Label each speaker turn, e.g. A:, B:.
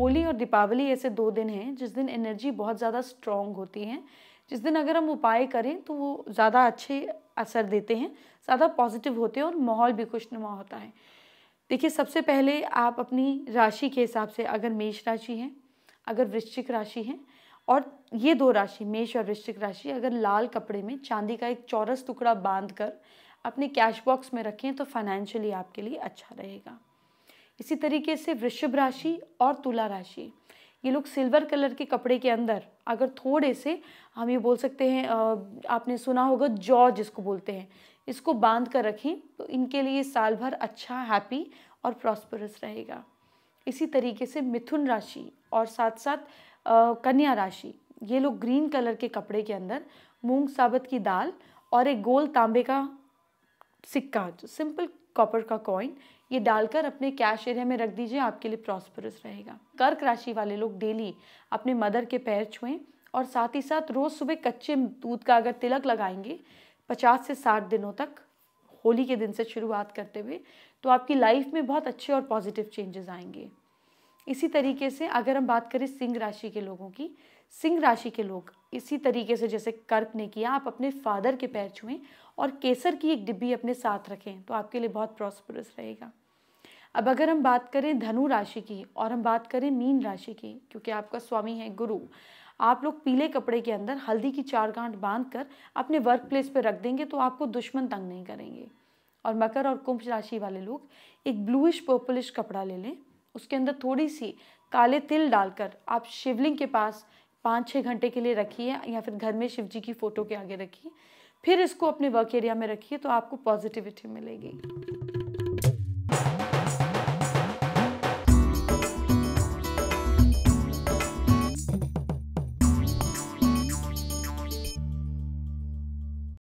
A: होली और दीपावली ऐसे दो दिन हैं जिस दिन एनर्जी बहुत ज़्यादा स्ट्रॉन्ग होती है जिस दिन अगर हम उपाय करें तो वो ज़्यादा अच्छे असर देते हैं ज़्यादा पॉजिटिव होते हैं और माहौल भी खुशनुमा होता है देखिए सबसे पहले आप अपनी राशि के हिसाब से अगर मेष राशि है अगर वृश्चिक राशि है और ये दो राशि मेष और वृश्चिक राशि अगर लाल कपड़े में चांदी का एक चौरस टुकड़ा बांध कर अपने कैश बॉक्स में रखें तो फाइनेंशियली आपके लिए अच्छा रहेगा इसी तरीके से वृषभ राशि और तुला राशि ये लोग सिल्वर कलर के कपड़े के अंदर अगर थोड़े से हम ये बोल सकते हैं आपने सुना होगा जॉ जिसको बोलते हैं इसको बांध कर रखें तो इनके लिए साल भर अच्छा हैप्पी और प्रॉस्परस रहेगा इसी तरीके से मिथुन राशि और साथ साथ कन्या राशि ये लोग ग्रीन कलर के कपड़े के अंदर मूंग साबत की दाल और एक गोल तांबे का सिक्का जो सिंपल कॉपर का कॉइन ये डालकर अपने कैश एरिया में रख दीजिए आपके लिए प्रॉस्परस रहेगा कर्क राशि वाले लोग डेली अपने मदर के पैर छुएं और साथ ही साथ रोज़ सुबह कच्चे दूध का अगर तिलक लगाएंगे पचास से साठ दिनों तक होली के दिन से शुरुआत करते हुए तो आपकी लाइफ में बहुत अच्छे और पॉजिटिव चेंजेस आएंगे इसी तरीके से अगर हम बात करें सिंह राशि के लोगों की सिंह राशि के लोग इसी तरीके से जैसे कर्क ने किया आप अपने फादर के पैर छुएं और केसर की एक डिब्बी अपने साथ रखें तो आपके लिए बहुत प्रॉस्परस रहेगा अब अगर हम बात करें धनु राशि की और हम बात करें मीन राशि की क्योंकि आपका स्वामी है गुरु आप लोग पीले कपड़े के अंदर हल्दी की चार गांठ बांध कर अपने वर्क प्लेस पर रख देंगे तो आपको दुश्मन तंग नहीं करेंगे और मकर और कुंभ राशि वाले लोग एक ब्लूइश पर्पलिश कपड़ा ले लें उसके अंदर थोड़ी सी काले तिल डालकर आप शिवलिंग के पास पाँच छः घंटे के लिए रखिए या फिर घर में शिव जी की फ़ोटो के आगे रखिए फिर इसको अपने वर्क एरिया में रखिए तो आपको पॉजिटिविटी मिलेगी